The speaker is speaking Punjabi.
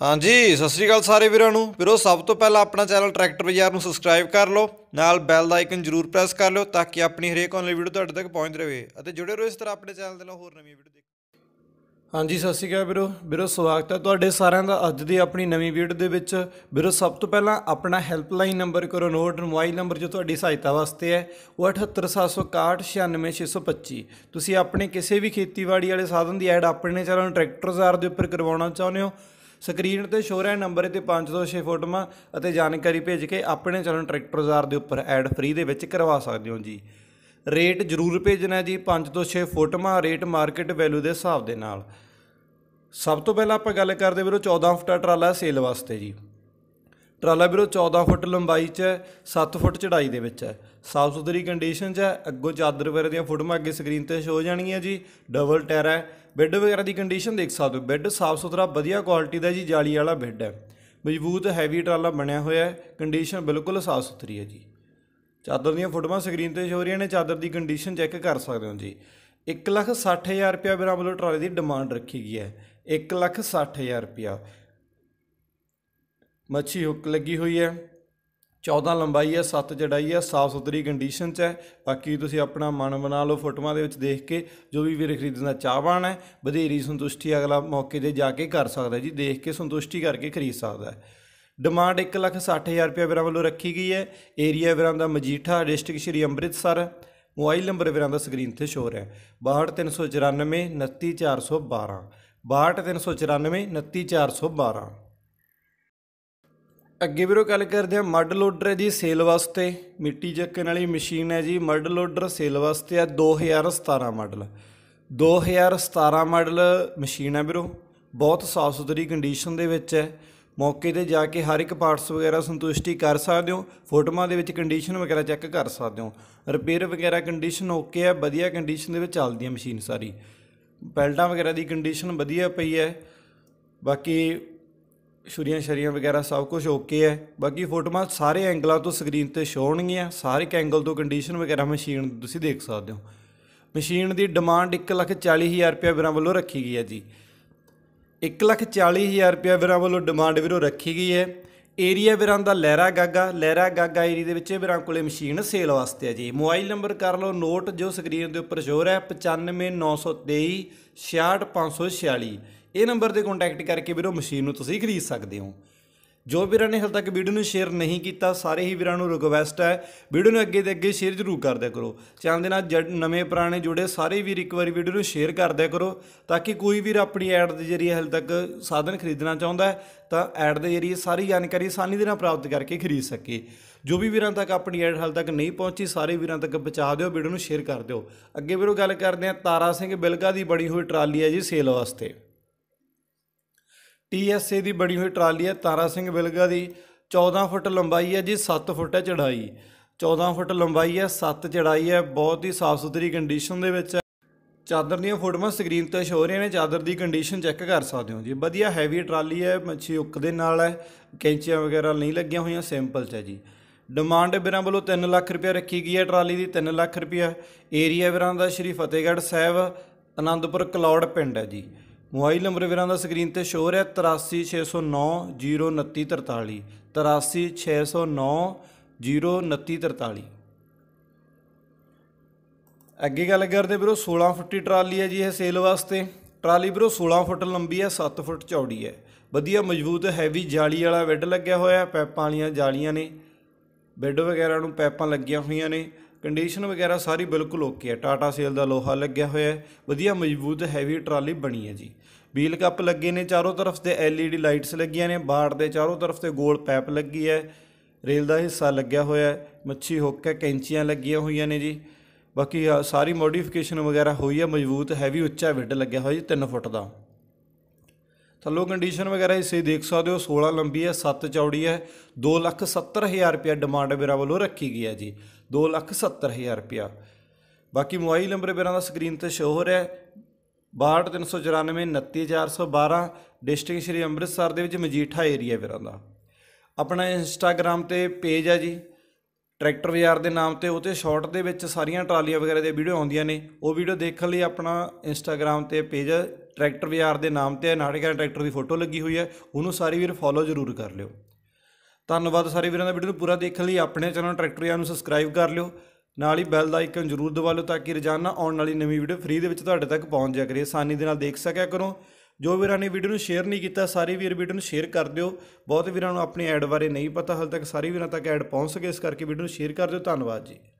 ਹਾਂਜੀ ਸਤਿ ਸ੍ਰੀ ਅਕਾਲ ਸਾਰੇ ਵੀਰਾਂ ਨੂੰ ਵੀਰੋ ਸਭ ਤੋਂ ਪਹਿਲਾਂ ਆਪਣਾ ਚੈਨਲ ਟਰੈਕਟਰ ਬਾਜ਼ਾਰ ਨੂੰ ਸਬਸਕ੍ਰਾਈਬ ਕਰ ਲਓ ਨਾਲ ਬੈਲ ਦਾ ਆਈਕਨ ਜ਼ਰੂਰ ਪ੍ਰੈਸ ਕਰ ਲਓ ਤਾਂ ਕਿ ਆਪਣੀ ਹਰੇਕ ਆਨਲਾਈਨ ਵੀਡੀਓ ਤੁਹਾਡੇ ਤੱਕ ਪਹੁੰਚਦੀ ਰਹੇ ਅਤੇ ਜੁੜੇ ਰਹੋ ਇਸ ਤਰ੍ਹਾਂ ਆਪਣੇ ਚੈਨਲ ਦੇ ਨਾਲ ਹੋਰ ਨਵੀਆਂ ਵੀਡੀਓ ਦੇਖ ਹਾਂਜੀ ਸਤਿ ਸ਼੍ਰੀ ਅਕਾਲ ਵੀਰੋ ਵੀਰੋ ਸਵਾਗਤ ਹੈ ਤੁਹਾਡੇ ਸਾਰਿਆਂ ਦਾ ਅੱਜ ਦੀ ਆਪਣੀ ਨਵੀਂ ਵੀਡੀਓ ਦੇ ਵਿੱਚ ਵੀਰੋ ਸਭ ਤੋਂ ਪਹਿਲਾਂ ਆਪਣਾ ਹੈਲਪਲਾਈਨ ਨੰਬਰ ਕਰੋ ਨੋਟ ਮੋਬਾਈਲ ਨੰਬਰ ਜੋ ਤੁਹਾਡੀ ਸਹਾਇਤਾ ਵਾਸਤੇ ਹੈ ਉਹ 7876196625 ਤੁਸੀਂ ਆਪਣੇ ਕਿਸੇ ਵੀ ਖੇਤੀਬਾੜੀ ਵਾਲੇ ਸਾਧਨ ਦੀ ਐਡ ਆਪਣੇ ਚੈਨਲ ਟਰੈਕਟਰ ਜ਼ਾਰ ਦੇ ਉੱਪਰ ਕਰਵਾਉਣਾ ਚਾਹੁੰਦੇ ਹੋ ਸਕਰੀਨ ਤੇ ਸ਼ੋਅ ਰਿਹਾ ਨੰਬਰ ਤੇ 526 ਫੋਟੋਆਂ ਅਤੇ ਜਾਣਕਾਰੀ ਭੇਜ ਕੇ ਆਪਣੇ ਚੈਨਲ ਟਰੈਕਟਰ ਬਾਜ਼ਾਰ ਦੇ ਉੱਪਰ ਐਡ ਫ੍ਰੀ ਦੇ ਵਿੱਚ ਕਰਵਾ ਸਕਦੇ ਹੋ ਜੀ ਰੇਟ ਜ਼ਰੂਰ ਭੇਜਣਾ ਜੀ 5 ਤੋਂ 6 ਫੋਟੋਆਂ ਰੇਟ ਮਾਰਕੀਟ ਵੈਲਿਊ ਦੇ ਹਿਸਾਬ ਦੇ ਨਾਲ ਸਭ ਤੋਂ ਪਹਿਲਾਂ ਆਪਾਂ ਗੱਲ ਕਰਦੇ ਵੀਰੋ 14 ਫੁੱਟਾ ਟਰਾਲਾ ਸੇਲ ਵਾਸਤੇ ਜੀ ਟਰਾਲਾ ਵੀਰੋ 14 ਫੁੱਟ ਲੰਬਾਈ 'ਚ ਹੈ 7 ਫੁੱਟ ਚੜਾਈ ਦੇ ਵਿੱਚ ਹੈ ਸਾਫ ਸੁਥਰੀ ਕੰਡੀਸ਼ਨ 'ਚ ਹੈ ਅੱਗੋਂ ਚਾਦਰ ਵਗੈਰਾ ਦੀਆਂ ਫੋਟੋਆਂ ਅੱਗੇ ਸਕਰੀਨ ਤੇ ਸ਼ੋ ਹੋ ਜਾਣਗੀਆਂ ਜੀ ਡਬਲ ਟਾਇਰ ਹੈ ਬੈੱਡ ਵਗੈਰਾ ਦੀ ਕੰਡੀਸ਼ਨ ਦੇਖ ਸਕਦੇ ਹੋ ਬੈੱਡ ਸਾਫ ਸੁਥਰਾ ਵਧੀਆ ਕੁਆਲਿਟੀ ਦਾ ਜੀ ਜਾਲੀ ਵਾਲਾ ਬੈੱਡ ਹੈ ਮਜ਼ਬੂਤ ਹੈਵੀ ਟਰਾਲਾ ਬਣਿਆ ਹੋਇਆ ਹੈ ਕੰਡੀਸ਼ਨ ਬਿਲਕੁਲ ਸਾਫ ਸੁਥਰੀ ਹੈ ਜੀ ਚਾਦਰ ਦੀਆਂ ਫੋਟੋਆਂ ਸਕਰੀਨ ਤੇ ਸ਼ੋ ਹੋ ਰਹੀਆਂ ਨੇ ਚਾਦਰ ਦੀ ਕੰਡੀਸ਼ਨ ਚੈੱਕ ਕਰ ਸਕਦੇ ਹੋ ਜੀ 160000 ਰੁਪਿਆ ਬਿਰਾਂ ਟਰਾਲੇ ਦੀ ਡਿਮਾਂਡ ਰੱਖੀ ਗਈ ਹੈ 160000 ਰੁਪਿਆ ਮੱਛੀ ਹੁੱਕ ਲੱਗੀ ਹੋਈ ਹੈ 14 ਲੰਬਾਈ ਹੈ 7 ਜੜਾਈ ਹੈ ਸਾਫ ਸੁਥਰੀ ਕੰਡੀਸ਼ਨ 'ਚ ਹੈ ਬਾਕੀ ਤੁਸੀਂ ਆਪਣਾ ਮਨ ਬਣਾ ਲਓ ਫੋਟੋਆਂ ਦੇ ਵਿੱਚ ਦੇਖ ਕੇ ਜੋ ਵੀ ਵੀਰ ਦਾ ਚਾਹਵਾਨ ਹੈ ਵਧੇਰੀ ਸੰਤੁਸ਼ਟੀ ਅਗਲਾ ਮੌਕੇ ਤੇ ਜਾ ਕੇ ਕਰ ਸਕਦਾ ਜੀ ਦੇਖ ਕੇ ਸੰਤੁਸ਼ਟੀ ਕਰਕੇ ਖਰੀਦ ਸਕਦਾ ਹੈ ਡਿਮਾਂਡ 160000 ਰੁਪਏ ਵਿਰਾਂ ਵੱਲੋਂ ਰੱਖੀ ਗਈ ਹੈ ਏਰੀਆ ਵਿਰਾਂ ਦਾ Majitha district Shri Amritsar mobile number ਵਿਰਾਂ ਦਾ ਸਕਰੀਨ ਤੇ ਸ਼ੋਅ ਰਿਹਾ 62394 29412 62394 29412 ਅੱਗੇ ਵੀਰੋ ਗੱਲ ਕਰਦੇ ਆ ਮੱਡ ਲੋਡਰ ਹੈ ਜੀ ਸੇਲ ਵਾਸਤੇ ਮਿੱਟੀ ਚੱਕਣ ਵਾਲੀ ਮਸ਼ੀਨ ਹੈ ਜੀ ਮੱਡ ਲੋਡਰ ਸੇਲ ਵਾਸਤੇ ਆ 2017 ਮਾਡਲ 2017 ਮਾਡਲ ਮਸ਼ੀਨ ਹੈ ਵੀਰੋ ਬਹੁਤ ਸਾਫ ਸੁਥਰੀ ਕੰਡੀਸ਼ਨ ਦੇ ਵਿੱਚ ਹੈ ਮੌਕੇ ਤੇ ਜਾ ਕੇ ਹਰ ਇੱਕ ਪਾਰਟਸ ਵਗੈਰਾ ਸੰਤੁਸ਼ਟੀ ਕਰ ਸਕਦੇ ਹੋ ਫੋਟੋਆਂ ਦੇ ਵਿੱਚ ਕੰਡੀਸ਼ਨ ਵਗੈਰਾ ਚੈੱਕ ਕਰ ਸਕਦੇ ਹੋ ਰਿਪੇਅਰ ਵਗੈਰਾ ਕੰਡੀਸ਼ਨ ਓਕੇ ਹੈ ਵਧੀਆ ਕੰਡੀਸ਼ਨ ਦੇ ਵਿੱਚ ਚੱਲਦੀ ਹੈ ਮਸ਼ੀਨ ਸਾਰੀ ਬੈਲਟਾਂ ਵਗੈਰਾ ਦੀ ਕੰਡੀਸ਼ਨ ਵਧੀਆ ਪਈ ਹੈ ਬਾਕੀ ਛੁਰੀਆਂ ਛਰੀਆਂ ਵਗੈਰਾ ਸਭ ਕੁਝ ਓਕੇ ਹੈ ਬਾਕੀ ਫੋਟੋਆਂ ਸਾਰੇ ਐਂਗਲਾਂ ਤੋਂ ਸਕਰੀਨ ਤੇ ਸ਼ੋ ਹੋਣਗੀਆਂ ਸਾਰੇ ਐਂਗਲ ਤੋਂ ਕੰਡੀਸ਼ਨ ਵਗੈਰਾ ਮਸ਼ੀਨ ਤੁਸੀਂ ਦੇਖ ਸਕਦੇ ਹੋ ਮਸ਼ੀਨ ਦੀ ਡਿਮਾਂਡ 140000 ਰੁਪਏ ਵਿਰਾਂ ਵੱਲੋਂ ਰੱਖੀ ਗਈ ਹੈ ਜੀ 140000 ਰੁਪਏ ਵਿਰਾਂ ਵੱਲੋਂ ਡਿਮਾਂਡ ਵੀਰੋ ਰੱਖੀ ਗਈ ਹੈ ਏਰੀਆ ਵਿਰਾਂ ਦਾ ਲੈਰਾ ਗਾਗਾ ਲੈਰਾ ਗਾਗਾ ਏਰੀ ਦੇ ਵਿੱਚ ਇਹ ਵਿਰਾਂ ਕੋਲੇ ਮਸ਼ੀਨ ਸੇਲ ਵਾਸਤੇ ਹੈ ਜੀ ਮੋਬਾਈਲ ਨੰਬਰ ਕਰ ਲਓ ਨੋਟ ਜੋ ਸਕਰੀਨ ਦੇ ਉੱਪਰ ਸ਼ੋਰ ਹੈ 95923 ਇਹ ਨੰਬਰ ਤੇ ਕੰਟੈਕਟ ਕਰਕੇ ਵੀਰੋ ਮਸ਼ੀਨ ਨੂੰ ਤੁਸੀਂ ਖਰੀਦ ਸਕਦੇ ਹੋ ਜੋ ਵੀਰਾਂ ਨੇ ਹਾਲ ਤੱਕ ਵੀਡੀਓ ਨੂੰ ਸ਼ੇਅਰ ਨਹੀਂ ਕੀਤਾ ਸਾਰੇ ਹੀ ਵੀਰਾਂ ਨੂੰ ਰਿਕਵੈਸਟ ਹੈ ਵੀਡੀਓ ਨੂੰ ਅੱਗੇ ਤੇ ਅੱਗੇ ਸ਼ੇਅਰ ਜ਼ਰੂਰ ਕਰਦਿਆ ਕਰੋ ਚੈਨਲ ਦੇ ਨਾਲ ਨਵੇਂ ਪੁਰਾਣੇ ਜੁੜੇ ਸਾਰੇ ਵੀਰ ਇੱਕ ਵਾਰੀ ਵੀਡੀਓ ਨੂੰ ਸ਼ੇਅਰ ਕਰਦਿਆ ਕਰੋ ਤਾਂ ਕਿ ਕੋਈ ਵੀਰ ਆਪਣੀ ਐਡ ਦੇ ਜਰੀਏ ਹਾਲ ਤੱਕ ਸਾਧਨ ਖਰੀਦਣਾ ਚਾਹੁੰਦਾ ਹੈ ਤਾਂ ਐਡ ਦੇ ਜਰੀਏ ਸਾਰੀ ਜਾਣਕਾਰੀ ਆਸਾਨੀ ਦੇ ਨਾਲ ਪ੍ਰਾਪਤ ਕਰਕੇ ਖਰੀਦ ਸਕੇ ਜੋ ਵੀ ਵੀਰਾਂ ਤੱਕ ਆਪਣੀ ਐਡ ਹਾਲ ਤੱਕ ਨਹੀਂ ਪਹੁੰਚੀ ਸਾਰੇ ਵੀਰਾਂ ਤੱਕ ਪਹੁੰਚਾ ਦਿਓ ਵੀਡੀਓ ਨੂੰ ਸ਼ੇਅਰ ਕਰ ਦਿਓ ਅੱਗੇ ਵੀਰੋ ਗੱਲ ਕਰਦੇ ਆ ਤਾਰਾ ਸਿੰਘ ਬਿਲਗਾ ਦੀ ਬੜੀ ਹੋਈ ਟਰਾਲੀ ਹੈ ਜੀ ਸੇਲ ਵਾਸਤੇ ਟੀਐਸਏ ਦੀ ਬਣੀ ਹੋਈ ਟਰਾਲੀ ਹੈ ਤਾਰਾ ਸਿੰਘ ਬਿਲਗਾ ਦੀ 14 ਫੁੱਟ ਲੰਬਾਈ ਹੈ ਜੀ 7 ਫੁੱਟ ਹੈ ਚੜਾਈ 14 ਫੁੱਟ ਲੰਬਾਈ ਹੈ 7 ਚੜਾਈ ਹੈ ਬਹੁਤ ਹੀ ਸਾਫ ਸੁਥਰੀ ਕੰਡੀਸ਼ਨ ਦੇ ਵਿੱਚ ਹੈ ਚਾਦਰ ਦੀਆਂ ਫੋਟੋਆਂ ਸਕਰੀਨ ਤੇ ਸ਼ੋ ਰਹੀਆਂ ਨੇ ਚਾਦਰ ਦੀ ਕੰਡੀਸ਼ਨ ਚੈੱਕ ਕਰ ਸਕਦੇ ਹੋ ਜੀ ਵਧੀਆ ਹੈਵੀ ਟਰਾਲੀ ਹੈ ਮੱਛੀ ਉੱਕ ਦੇ ਨਾਲ ਹੈ ਕੈਂਚੀਆਂ ਵਗੈਰਾ ਨਹੀਂ ਲੱਗੀਆਂ ਹੋਈਆਂ ਸਿੰਪਲ ਚ ਹੈ ਜੀ ਡਿਮਾਂਡ ਬਿਰਾਂ ਵੱਲੋਂ 3 ਲੱਖ ਰੁਪਏ ਰੱਖੀ ਗਈ ਹੈ ਟਰਾਲੀ ਦੀ 3 ਲੱਖ ਰੁਪਏ ਏਰੀਆ ਬਿਰਾਂ ਦਾ ਸ਼੍ਰੀ ਫਤਿਹਗੜ੍ਹ ਸਾਹਿਬ ਆਨੰਦਪੁਰ ਕਲੌੜ ਪਿੰਡ ਹੈ ਜੀ ਮੋਬਾਈਲ ਨੰਬਰ ਵੀਰਾਂ ਦਾ ਸਕਰੀਨ ਤੇ ਸ਼ੋ ਰਿਹਾ 8360902943 8360902943 ਅੱਗੇ ਗੱਲ ਕਰਦੇ ਵੀਰੋ 16 ਫੁੱਟੀ ਟਰਾਲੀ ਹੈ ਜੀ ਇਹ ਸੇਲ ਵਾਸਤੇ ਟਰਾਲੀ ਵੀਰੋ 16 ਫੁੱਟ ਲੰਬੀ ਹੈ 7 ਫੁੱਟ ਚੌੜੀ ਹੈ ਵਧੀਆ ਮਜ਼ਬੂਤ ਹੈਵੀ ਜਾਲੀ ਵਾਲਾ ਬੈੱਡ ਲੱਗਿਆ ਹੋਇਆ ਪੈਪਾਂ ਵਾਲੀਆਂ ਜਾਲੀਆਂ ਨੇ ਬੈੱਡ ਵਗੈਰਾ ਨੂੰ ਪੈਪਾਂ ਲੱਗੀਆਂ ਹੋਈਆਂ ਨੇ ਕੰਡੀਸ਼ਨ ਵਗੈਰਾ ਸਾਰੀ ਬਿਲਕੁਲ ਓਕੇ ਹੈ ਟਾਟਾ ਸੇਲ ਦਾ ਲੋਹਾ ਲੱਗਿਆ ਹੋਇਆ ਹੈ ਵਧੀਆ ਮਜ਼ਬੂਤ ਹੈਵੀ ਟਰਾਲੀ ਬਣੀ ਹੈ ਜੀ ਵੀਲ ਕੱਪ ਲੱਗੇ ਨੇ ਚਾਰੋਂ ਤਰਫ ਤੇ ਐਲਈਡੀ ਲਾਈਟਸ ਲੱਗੀਆਂ ਨੇ ਬਾੜ ਦੇ ਚਾਰੋਂ ਤਰਫ ਤੇ ਗੋਲ ਪੈਪ ਲੱਗੀ ਹੈ ਰੇਲ ਦਾ ਹਿੱਸਾ ਲੱਗਿਆ ਹੋਇਆ ਹੈ ਮੱਛੀ ਹੁੱਕ ਹੈ ਕੈਂਚੀਆਂ ਲੱਗੀਆਂ ਹੋਈਆਂ ਨੇ ਜੀ ਬਾਕੀ ਸਾਰੀ ਮੋਡੀਫਿਕੇਸ਼ਨ ਵਗੈਰਾ ਹੋਈ ਹੈ ਮਜ਼ਬੂਤ ਹੈਵੀ ਉੱਚਾ ਵਿੱਡ ਲੱਗਿਆ ਹੋਇਆ ਜੀ 3 ਫੁੱਟ ਦਾ ਥੱਲੋ ਕੰਡੀਸ਼ਨ ਵਗੈਰਾ ਇਸੇ ਦੇਖ ਸਕਦੇ ਹੋ 16 ਲੰਬੀ ਹੈ 7 ਚੌੜੀ ਹੈ 270000 ਰੁਪਿਆ ਡਿਮਾਂਡ ਮੇਰਾ ਵੱਲੋਂ ਰੱਖੀ ਗਈ ਹੈ ਜੀ 270000 ਰੁਪਿਆ ਬਾਕੀ ਮੋਬਾਈਲ ਨੰਬਰ ਮੇਰਾ ਦਾ ਸਕਰੀਨ ਤੇ ਸ਼ੋ ਹੋ ਰਿਹਾ ਹੈ 6239499412 ਡਿਸਟ੍ਰਿਕਟ ਸ਼੍ਰੀ ਅੰਮ੍ਰਿਤਸਰ ਦੇ ਵਿੱਚ ਮਜੀਠਾ ਏਰੀਆ ਮੇਰਾ ਦਾ ਆਪਣਾ ਇੰਸਟਾਗ੍ਰam ਤੇ ਪੇਜ ਹੈ ਜੀ ਟਰੈਕਟਰ ਬਾਜ਼ਾਰ ਦੇ ਨਾਮ ਤੇ ਉਹਤੇ ਸ਼ਾਰਟ ਦੇ ਵਿੱਚ ਸਾਰੀਆਂ ਟਰਾਲੀਆਂ ਵਗੈਰਾ ਦੇ ਵੀਡੀਓ ਆਉਂਦੀਆਂ ਨੇ ਉਹ ਵੀਡੀਓ ਦੇਖਣ ਲਈ ਆਪਣਾ ਇੰਸਟਾਗ੍ਰam ਤੇ ਪੇਜ ਟਰੈਕਟਰ ਬਾਜ਼ਾਰ ਦੇ ਨਾਮ ਤੇ ਨਾੜੇਗਾ ਟਰੈਕਟਰ ਦੀ ਫੋਟੋ ਲੱਗੀ ਹੋਈ ਹੈ ਉਹਨੂੰ ਸਾਰੇ ਵੀਰ ਫੋਲੋ ਜ਼ਰੂਰ ਕਰ ਲਿਓ ਧੰਨਵਾਦ ਸਾਰੇ ਵੀਰਾਂ ਦਾ ਵੀਡੀਓ ਨੂੰ ਪੂਰਾ ਦੇਖਣ ਲਈ ਆਪਣੇ ਚੈਨਲ ਟਰੈਕਟਰ ਯਾਰ ਨੂੰ ਸਬਸਕ੍ਰਾਈਬ ਕਰ ਲਿਓ ਨਾਲ ਹੀ ਬੈਲ ਦਾ ਆਈਕਨ ਜ਼ਰੂਰ ਦਬਾ ਲਓ ਤਾਂ ਕਿ ਰੋਜ਼ਾਨਾ ਆਉਣ ਵਾਲੀ ਨਵੀਂ ਵੀਡੀਓ ਫ੍ਰੀ ਦੇ ਵਿੱਚ ਤੁਹਾਡੇ ਤੱਕ ਪਹੁੰਚ ਜਾ ਕਰੇ ਆਸਾਨੀ ਦੇ ਨਾਲ ਦੇਖ ਸਕਿਆ ਕਰੋ ਜੋ ਵੀਰਾਂ ਨੇ ਵੀਡੀਓ ਨੂੰ ਸ਼ੇਅਰ ਨਹੀਂ ਕੀਤਾ ਸਾਰੇ ਵੀਰ ਵੀਡੀਓ ਨੂੰ ਸ਼ੇਅਰ ਕਰ ਦਿਓ ਬਹੁਤ ਵੀਰਾਂ ਨੂੰ ਆਪਣੀ ਐਡ ਬਾਰੇ ਨਹੀਂ ਪਤਾ ਹਾਲ ਤੱਕ ਸਾਰੇ ਵੀਰਾਂ ਤੱਕ ਐਡ ਪਹੁੰਚ ਸਕੇ ਇਸ ਕਰਕੇ ਵੀਡੀਓ ਨੂੰ ਸ਼ੇਅਰ ਕਰ ਦਿਓ ਧੰਨਵਾਦ ਜੀ